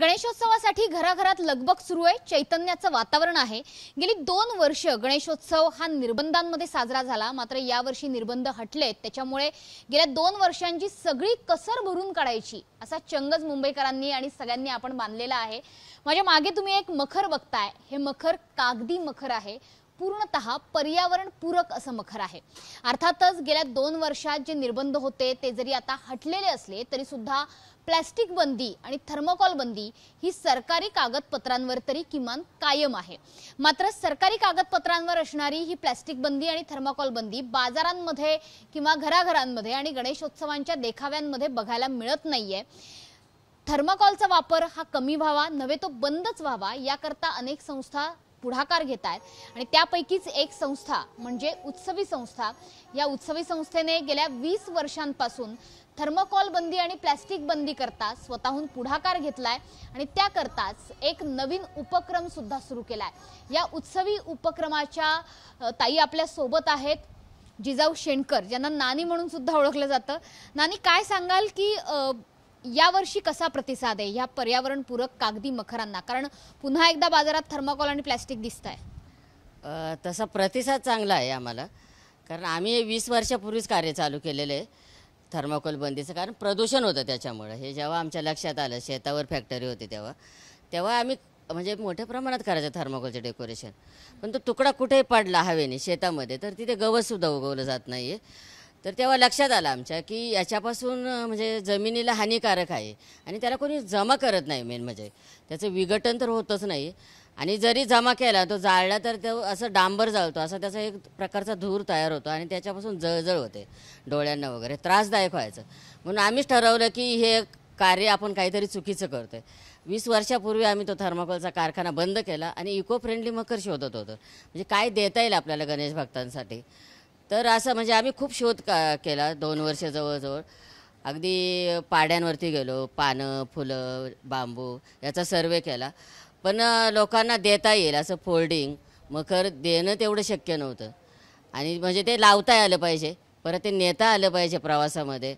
गणेशोत्सवासाठी घराघरात लगबग सुरू आहे चैतन्याचं वातावरण आहे गेली दोन वर्ष गणेशोत्सव हा निर्बंधांमध्ये साजरा झाला मात्र यावर्षी निर्बंध हटलेत त्याच्यामुळे गेल्या दोन वर्षांची सगळी कसर भरून काढायची असा चंगज मुंबईकरांनी आणि सगळ्यांनी आपण बांधलेला आहे माझ्या मागे तुम्ही एक मखर बघताय हे मखर कागदी मखर आहे पूर्णतः पर्यावरणपूरक असं मखर आहे अर्थातच गेल्या दोन वर्षात जे निर्बंध होते ते जरी आता हटलेले असले तरी सुद्धा प्लॅस्टिक बंदी आणि थर्मोकॉल बंदी ही सरकारी कागदपत्रांवर तरी किमान कायम आहे मात्र सरकारी कागदपत्रांवर असणारी ही प्लॅस्टिक बंदी आणि थर्मोकॉल बंदी बाजारांमध्ये किंवा घराघरांमध्ये आणि गणेशोत्सवांच्या देखाव्यांमध्ये बघायला मिळत नाहीये थर्माकॉलचा वापर हा कमी व्हावा नव्हे तो बंदच व्हावा याकरता अनेक संस्था पुढाकार घेत आहेत आणि त्यापैकीच एक संस्था म्हणजे उत्सवी संस्था या उत्सवी संस्थेने गेल्या वीस वर्षांपासून थर्मकॉल बंदी आणि प्लॅस्टिक बंदी करता स्वतःहून पुढाकार घेतलाय आणि त्याकरताच एक नवीन उपक्रम सुद्धा सुरू केलाय या उत्सवी उपक्रमाच्या ताई आपल्या सोबत आहेत जिजाऊ शेणकर ज्यांना नानी म्हणून सुद्धा ओळखलं जातं नानी काय सांगाल की यावर्षी कसा प्रतिसाद आहे ह्या पर्यावरणपूरक कागदी मखरांना कारण पुन्हा एकदा बाजारात थर्माकोल आणि प्लॅस्टिक दिसत आहे तसा प्रतिसाद चांगला आहे आम्हाला कारण आम्ही वीस वर्षापूर्वीच कार्य चालू केलेलं आहे थर्माकोल बंदीचं कारण प्रदूषण होतं त्याच्यामुळं हे जेव्हा आमच्या लक्षात आलं शेतावर फॅक्टरी होती तेव्हा तेव्हा आम्ही म्हणजे मोठ्या प्रमाणात करायचं थर्माकोलचं डेकोरेशन पण तो तुकडा कुठेही पडला हवेने शेतामध्ये तर तिथे गवतसुद्धा उगवलं जात नाही आहे तर तेव्हा लक्षात आलं आमच्या की याच्यापासून म्हणजे जमिनीला हानिकारक आहे आणि त्याला कोणी जमा करत नाही मेन म्हणजे त्याचं विघटन तर होतच नाही आणि जरी जमा केला तो जाळला तर तो असं डांबर जाळतो असा त्याचा एक प्रकारचा धूर तयार होतो आणि त्याच्यापासून जळजळ होते डोळ्यांना वगैरे त्रासदायक व्हायचं म्हणून आम्हीच ठरवलं की हे कार्य आपण काहीतरी चुकीचं करतो आहे वीस वर्षापूर्वी आम्ही तो थर्माकोलचा कारखाना बंद केला आणि इको फ्रेंडली मकर शोधत होतो म्हणजे काय देता येईल आपल्याला गणेश भक्तांसाठी तर असं म्हणजे आम्ही खूप शोध का केला दोन वर्ष जवळजवळ अगदी पाड्यांवरती गेलो पानं फुलं बांबू याचा सर्वे केला पण लोकांना देता येईल असं फोल्डिंग मखर देणं तेवढं शक्य नव्हतं आणि म्हणजे ते लावता आलं पाहिजे परत ते नेता आलं पाहिजे प्रवासामध्ये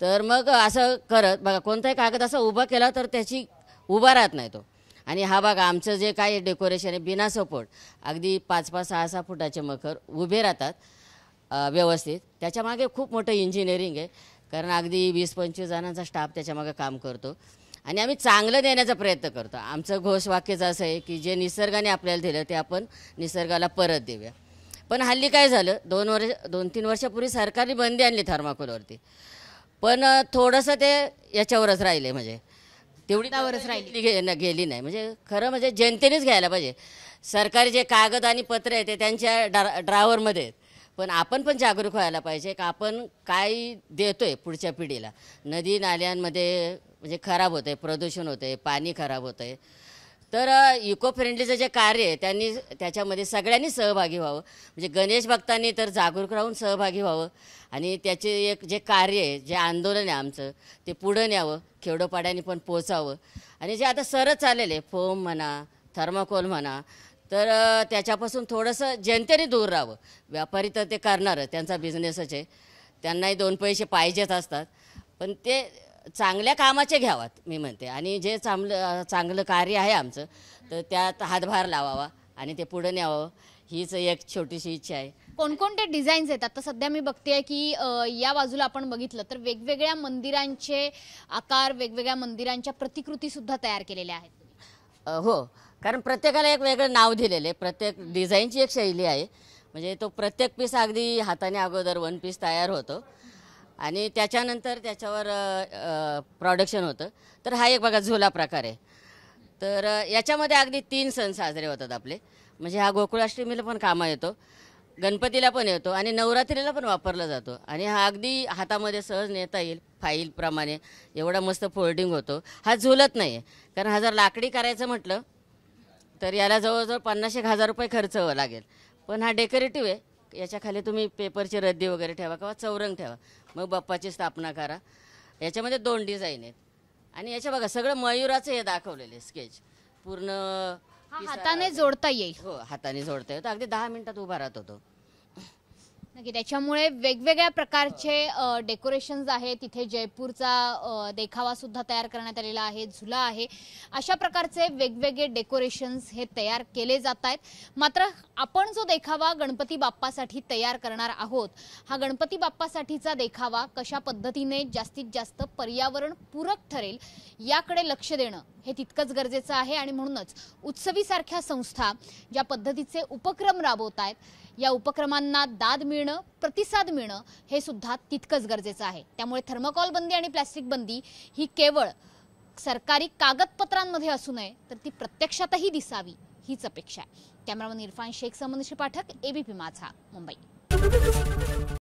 तर मग असं करत बघा कोणताही कागद असा उभा केला तर त्याची उभा राहत नाही तो आणि हा बघा आमचं जे काही डेकोरेशन आहे बिना सपोर्ट अगदी पाच पाच सहा सहा फुटाचे मखर उभे राहतात व्यवस्थित त्याच्यामागे खूप मोठं इंजिनिअरिंग आहे कारण अगदी वीस पंचवीस जणांचा स्टाफ त्याच्यामागे काम करतो आणि आम्ही चांगलं देण्याचा प्रयत्न करतो आमचं घोष घोषवाक्यच असं आहे की जे निसर्गाने आपल्याला दिलं ते आपण निसर्गाला परत देऊया पण हल्ली काय झालं दोन वर्ष दोन तीन वर्षापूर्वी सरकारने बंदी आणली थर्माकोलवरती पण थोडंसं ते याच्यावरच राहिले म्हणजे तेवढी त्यावरच राहिली घे गेली नाही म्हणजे खरं म्हणजे जनतेनेच घ्यायला पाहिजे सरकारी जे कागद आणि पत्र आहे ते त्यांच्या ड्रा ड्रावरमध्ये आहेत पण आपण पण जागरूक व्हायला पाहिजे का आपण काय देतो आहे पुढच्या पिढीला नदी नाल्यांमध्ये म्हणजे खराब होतं आहे प्रदूषण होतं आहे पाणी खराब होतं आहे तर इको फ्रेंडलीचं जे कार्य आहे त्यांनी त्याच्यामध्ये सगळ्यांनी सहभागी व्हावं म्हणजे गणेश भक्तांनी तर जागरूक राहून सहभागी व्हावं आणि त्याचे एक जे कार्य आहे जे आंदोलन आहे आमचं ते पुढं न्यावं खेडोपाड्यांनी पण पोचावं आणि जे आता सरच चाललेलं आहे फोम म्हणा थर्माकोल म्हणा तर त्याच्यापासून थोडंसं जनतेने दूर राहावं व्यापारी तर ते करणारच त्यांचा बिझनेसच आहे त्यांनाही दोन पैसे पाहिजेच असतात पण ते चांगल्या कामाचे घ्यावात मी म्हणते आणि जे चांगलं चांगलं कार्य आहे आमचं तर त्यात हातभार लावावा आणि ते पुढे न्यावं हीच एक छोटीशी इच्छा आहे कोणकोणते डिझाईन्स आहेत आता सध्या मी बघते की या बाजूला आपण बघितलं तर वेगवेगळ्या मंदिरांचे आकार वेगवेगळ्या मंदिरांच्या प्रतिकृती सुद्धा तयार केलेल्या आहेत हो कारण प्रत्येकाला एक वेगळं नाव दिलेलं आहे प्रत्येक डिझाईनची एक शैली आहे म्हणजे तो प्रत्येक पीस अगदी हाताने अगोदर वन पीस तयार होतो आणि त्याच्यानंतर त्याच्यावर प्रॉडक्शन होतं तर हा एक बघा झुला प्रकार आहे तर याच्यामध्ये अगदी तीन सण साजरे होतात आपले म्हणजे हा गोकुळाष्टमीला पण कामा येतो गणपतीला पण येतो आणि नवरात्रीला पण वापरला जातो आणि हा अगदी हातामध्ये सहज नेता येईल फाईलप्रमाणे एवढा मस्त फोल्डिंग होतो हा झुलत नाही कारण हा जर लाकडी करायचं म्हटलं तर याला जवळजवळ पन्नास एक हजार रुपये खर्च हो लागेल पण हा डेकोरेटिव्ह आहे याच्या खाली तुम्ही पेपरची रद्दी वगैरे ठेवा किंवा चौरंग ठेवा मग बाप्पाची स्थापना करा याच्यामध्ये दोन डिझाईन आहेत आणि याच्या बघा सगळं मयुराचं हे दाखवलेले स्केच पूर्ण हाताने जोडता येईल हो हाताने जोडता येतो अगदी दहा मिनिटात उभा राहत होतो त्याच्यामुळे वेगवेगळ्या प्रकारचे डेकोरेशन्स आहेत तिथे जयपूरचा देखावा सुद्धा तयार करण्यात आलेला आहे झुला आहे अशा प्रकारचे वेगवेगळे डेकोरेशन्स हे तयार केले जात आहेत मात्र आपण जो देखावा गणपती बाप्पासाठी तयार करणार आहोत हा गणपती बाप्पासाठीचा देखावा कशा पद्धतीने जास्तीत जास्त पर्यावरणपूरक ठरेल याकडे लक्ष देणं हे तितकंच गरजेचं आहे आणि म्हणूनच उत्सवीसारख्या संस्था ज्या पद्धतीचे उपक्रम राबवत आहेत या उपक्रमांना दाद मिळ प्रतिसाद मिळणं हे सुद्धा तितकंच गरजेचं आहे त्यामुळे थर्मकॉल बंदी आणि प्लॅस्टिक बंदी ही केवळ सरकारी कागदपत्रांमध्ये असू नये तर ती प्रत्यक्षातही दिसावी हीच अपेक्षा आहे कॅमेरामन इरफान शेख समनशी पाठक एबीपी माझा मुंबई